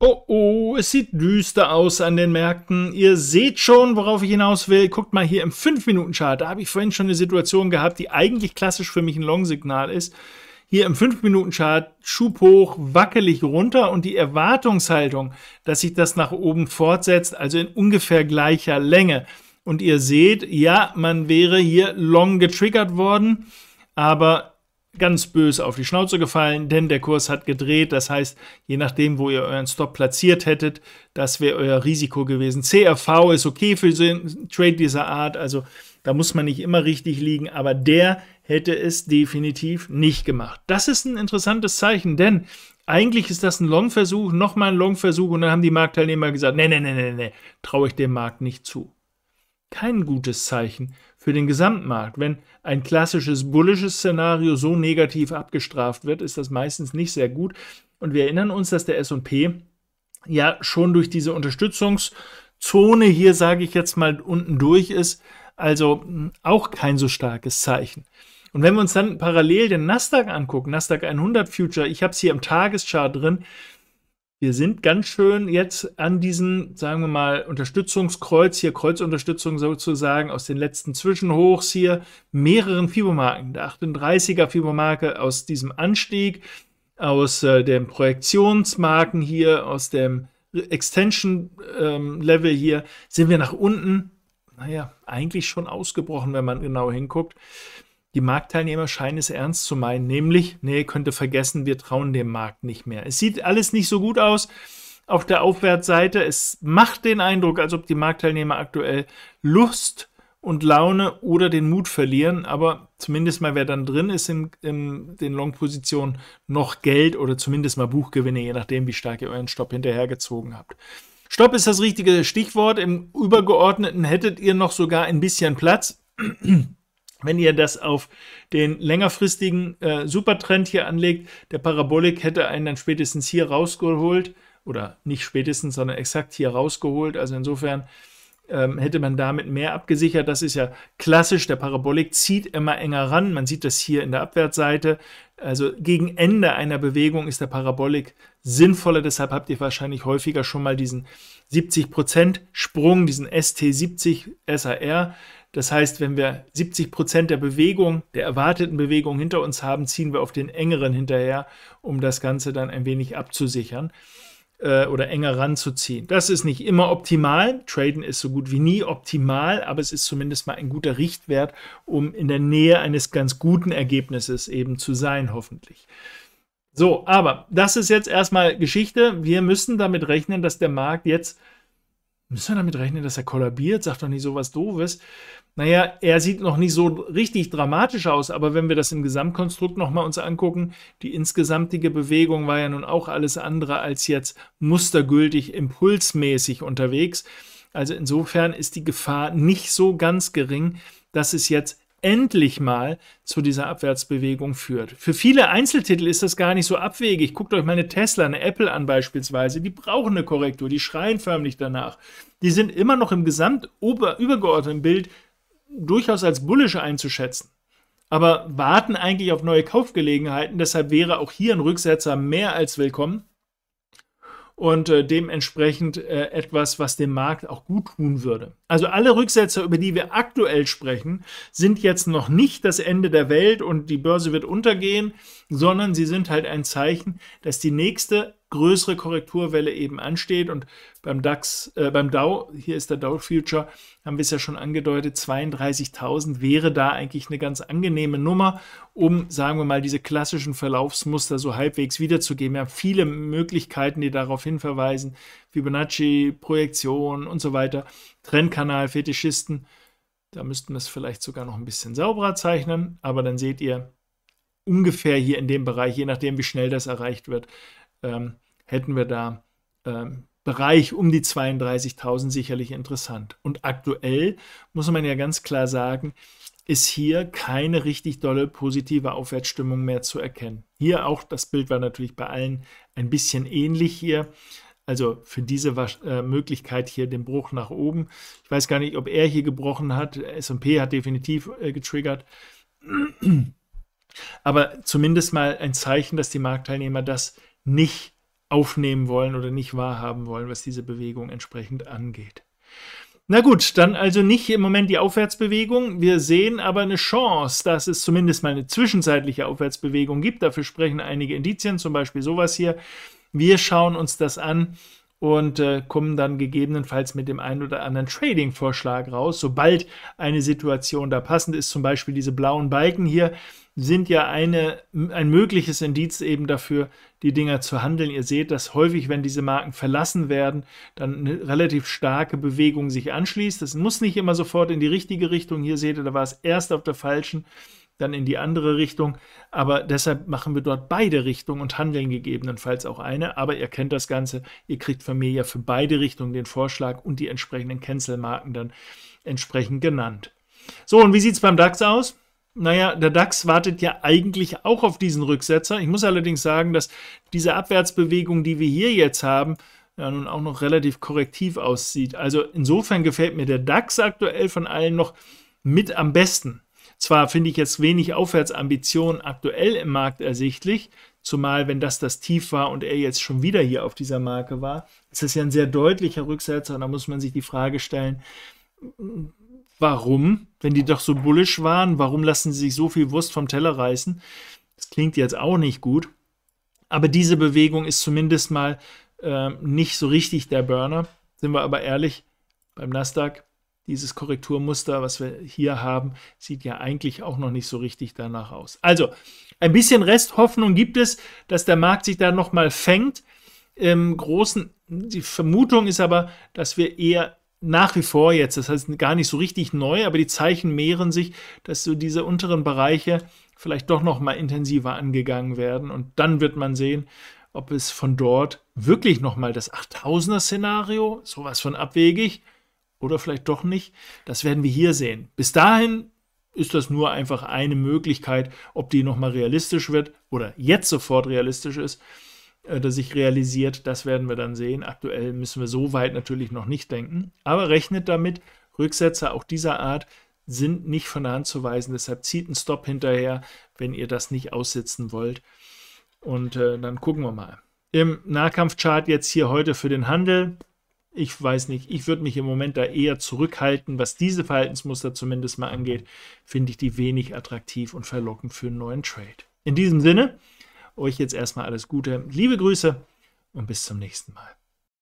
Oh oh, es sieht düster aus an den Märkten. Ihr seht schon, worauf ich hinaus will. Guckt mal hier im 5-Minuten-Chart. Da habe ich vorhin schon eine Situation gehabt, die eigentlich klassisch für mich ein Long-Signal ist. Hier im 5-Minuten-Chart Schub hoch, wackelig runter und die Erwartungshaltung, dass sich das nach oben fortsetzt, also in ungefähr gleicher Länge. Und ihr seht, ja, man wäre hier long getriggert worden, aber ganz böse auf die Schnauze gefallen, denn der Kurs hat gedreht. Das heißt, je nachdem, wo ihr euren Stop platziert hättet, das wäre euer Risiko gewesen. CRV ist okay für einen Trade dieser Art, also da muss man nicht immer richtig liegen, aber der hätte es definitiv nicht gemacht. Das ist ein interessantes Zeichen, denn eigentlich ist das ein Long-Versuch, nochmal ein Long-Versuch und dann haben die Marktteilnehmer gesagt, nee, nee, nee, nee, nee, traue ich dem Markt nicht zu. Kein gutes Zeichen für den Gesamtmarkt. Wenn ein klassisches bullisches Szenario so negativ abgestraft wird, ist das meistens nicht sehr gut. Und wir erinnern uns, dass der SP ja schon durch diese Unterstützungszone hier, sage ich jetzt mal, unten durch ist. Also hm, auch kein so starkes Zeichen. Und wenn wir uns dann parallel den Nasdaq angucken, Nasdaq 100 Future, ich habe es hier im Tageschart drin, wir sind ganz schön jetzt an diesen, sagen wir mal, Unterstützungskreuz, hier Kreuzunterstützung sozusagen aus den letzten Zwischenhochs hier, mehreren Fibomarken. Der 38er Fibomarke aus diesem Anstieg, aus äh, den Projektionsmarken hier, aus dem Extension-Level ähm, hier, sind wir nach unten, naja, eigentlich schon ausgebrochen, wenn man genau hinguckt. Die Marktteilnehmer scheinen es ernst zu meinen, nämlich, nee, könnte vergessen, wir trauen dem Markt nicht mehr. Es sieht alles nicht so gut aus auf der Aufwärtsseite. Es macht den Eindruck, als ob die Marktteilnehmer aktuell Lust und Laune oder den Mut verlieren, aber zumindest mal wer dann drin ist in, in den Long-Positionen, noch Geld oder zumindest mal Buchgewinne, je nachdem, wie stark ihr euren Stopp hinterhergezogen habt. Stopp ist das richtige Stichwort. Im Übergeordneten hättet ihr noch sogar ein bisschen Platz. Wenn ihr das auf den längerfristigen äh, Supertrend hier anlegt, der Parabolik hätte einen dann spätestens hier rausgeholt oder nicht spätestens, sondern exakt hier rausgeholt. Also insofern ähm, hätte man damit mehr abgesichert. Das ist ja klassisch. Der Parabolik zieht immer enger ran. Man sieht das hier in der Abwärtsseite. Also gegen Ende einer Bewegung ist der Parabolik sinnvoller. Deshalb habt ihr wahrscheinlich häufiger schon mal diesen 70% Sprung, diesen ST70 SAR das heißt, wenn wir 70 Prozent der Bewegung, der erwarteten Bewegung hinter uns haben, ziehen wir auf den engeren hinterher, um das Ganze dann ein wenig abzusichern äh, oder enger ranzuziehen. Das ist nicht immer optimal. Traden ist so gut wie nie optimal, aber es ist zumindest mal ein guter Richtwert, um in der Nähe eines ganz guten Ergebnisses eben zu sein, hoffentlich. So, aber das ist jetzt erstmal Geschichte. Wir müssen damit rechnen, dass der Markt jetzt Müssen wir damit rechnen, dass er kollabiert? Sagt doch nicht so was Doofes. Naja, er sieht noch nicht so richtig dramatisch aus, aber wenn wir das im Gesamtkonstrukt nochmal uns angucken, die insgesamtige Bewegung war ja nun auch alles andere als jetzt mustergültig impulsmäßig unterwegs. Also insofern ist die Gefahr nicht so ganz gering, dass es jetzt endlich mal zu dieser Abwärtsbewegung führt. Für viele Einzeltitel ist das gar nicht so abwegig. Guckt euch mal eine Tesla, eine Apple an beispielsweise. Die brauchen eine Korrektur, die schreien förmlich danach. Die sind immer noch im gesamt übergeordneten Bild durchaus als bullisch einzuschätzen. Aber warten eigentlich auf neue Kaufgelegenheiten. Deshalb wäre auch hier ein Rücksetzer mehr als willkommen und äh, dementsprechend äh, etwas, was dem Markt auch gut tun würde. Also alle Rücksetzer, über die wir aktuell sprechen, sind jetzt noch nicht das Ende der Welt und die Börse wird untergehen, sondern sie sind halt ein Zeichen, dass die nächste größere Korrekturwelle eben ansteht. Und beim DAX, äh, beim Dow, hier ist der Dow Future, haben wir es ja schon angedeutet, 32.000 wäre da eigentlich eine ganz angenehme Nummer, um, sagen wir mal, diese klassischen Verlaufsmuster so halbwegs wiederzugeben. Wir haben viele Möglichkeiten, die darauf hinverweisen. Fibonacci, Projektion und so weiter. Trendkanal, Fetischisten. Da müssten wir es vielleicht sogar noch ein bisschen sauberer zeichnen, aber dann seht ihr, ungefähr hier in dem Bereich, je nachdem, wie schnell das erreicht wird, ähm, hätten wir da ähm, Bereich um die 32.000 sicherlich interessant. Und aktuell muss man ja ganz klar sagen, ist hier keine richtig dolle positive Aufwärtsstimmung mehr zu erkennen. Hier auch, das Bild war natürlich bei allen ein bisschen ähnlich hier. Also für diese äh, Möglichkeit hier den Bruch nach oben. Ich weiß gar nicht, ob er hier gebrochen hat. S&P hat definitiv äh, getriggert. Aber zumindest mal ein Zeichen, dass die Marktteilnehmer das nicht aufnehmen wollen oder nicht wahrhaben wollen, was diese Bewegung entsprechend angeht. Na gut, dann also nicht im Moment die Aufwärtsbewegung. Wir sehen aber eine Chance, dass es zumindest mal eine zwischenzeitliche Aufwärtsbewegung gibt. Dafür sprechen einige Indizien, zum Beispiel sowas hier. Wir schauen uns das an und äh, kommen dann gegebenenfalls mit dem einen oder anderen Trading-Vorschlag raus, sobald eine Situation da passend ist. Zum Beispiel diese blauen Balken hier sind ja eine, ein mögliches Indiz eben dafür, die Dinger zu handeln. Ihr seht, dass häufig, wenn diese Marken verlassen werden, dann eine relativ starke Bewegung sich anschließt. Das muss nicht immer sofort in die richtige Richtung. Hier seht ihr, da war es erst auf der falschen dann in die andere Richtung. Aber deshalb machen wir dort beide Richtungen und handeln gegebenenfalls auch eine. Aber ihr kennt das Ganze. Ihr kriegt von mir ja für beide Richtungen den Vorschlag und die entsprechenden Cancel-Marken dann entsprechend genannt. So, und wie sieht es beim DAX aus? Naja, der DAX wartet ja eigentlich auch auf diesen Rücksetzer. Ich muss allerdings sagen, dass diese Abwärtsbewegung, die wir hier jetzt haben, ja nun auch noch relativ korrektiv aussieht. Also insofern gefällt mir der DAX aktuell von allen noch mit am besten. Zwar finde ich jetzt wenig Aufwärtsambitionen aktuell im Markt ersichtlich, zumal wenn das das Tief war und er jetzt schon wieder hier auf dieser Marke war, Es ist ja ein sehr deutlicher Rücksetzer und da muss man sich die Frage stellen, warum, wenn die doch so bullisch waren, warum lassen sie sich so viel Wurst vom Teller reißen? Das klingt jetzt auch nicht gut, aber diese Bewegung ist zumindest mal äh, nicht so richtig der Burner. Sind wir aber ehrlich, beim Nasdaq dieses Korrekturmuster, was wir hier haben, sieht ja eigentlich auch noch nicht so richtig danach aus. Also ein bisschen Resthoffnung gibt es, dass der Markt sich da nochmal fängt. Im Großen, die Vermutung ist aber, dass wir eher nach wie vor jetzt, das heißt gar nicht so richtig neu, aber die Zeichen mehren sich, dass so diese unteren Bereiche vielleicht doch nochmal intensiver angegangen werden und dann wird man sehen, ob es von dort wirklich nochmal das 8000er Szenario, sowas von abwegig, oder vielleicht doch nicht. Das werden wir hier sehen. Bis dahin ist das nur einfach eine Möglichkeit, ob die nochmal realistisch wird oder jetzt sofort realistisch ist, äh, dass sich realisiert, das werden wir dann sehen. Aktuell müssen wir so weit natürlich noch nicht denken, aber rechnet damit, Rücksetzer auch dieser Art sind nicht von der Hand zu weisen, deshalb zieht einen Stop hinterher, wenn ihr das nicht aussitzen wollt. Und äh, dann gucken wir mal. Im Nahkampfchart jetzt hier heute für den Handel ich weiß nicht, ich würde mich im Moment da eher zurückhalten, was diese Verhaltensmuster zumindest mal angeht, finde ich die wenig attraktiv und verlockend für einen neuen Trade. In diesem Sinne, euch jetzt erstmal alles Gute, liebe Grüße und bis zum nächsten Mal.